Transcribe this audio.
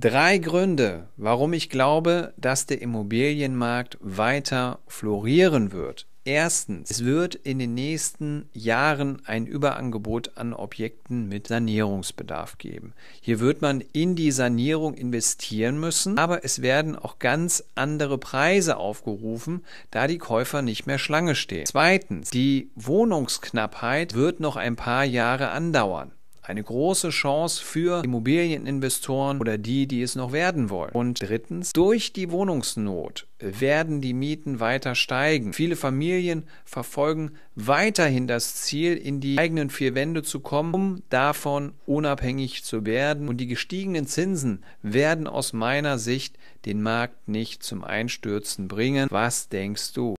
Drei Gründe, warum ich glaube, dass der Immobilienmarkt weiter florieren wird. Erstens, es wird in den nächsten Jahren ein Überangebot an Objekten mit Sanierungsbedarf geben. Hier wird man in die Sanierung investieren müssen, aber es werden auch ganz andere Preise aufgerufen, da die Käufer nicht mehr Schlange stehen. Zweitens, die Wohnungsknappheit wird noch ein paar Jahre andauern. Eine große Chance für Immobilieninvestoren oder die, die es noch werden wollen. Und drittens, durch die Wohnungsnot werden die Mieten weiter steigen. Viele Familien verfolgen weiterhin das Ziel, in die eigenen vier Wände zu kommen, um davon unabhängig zu werden. Und die gestiegenen Zinsen werden aus meiner Sicht den Markt nicht zum Einstürzen bringen. Was denkst du?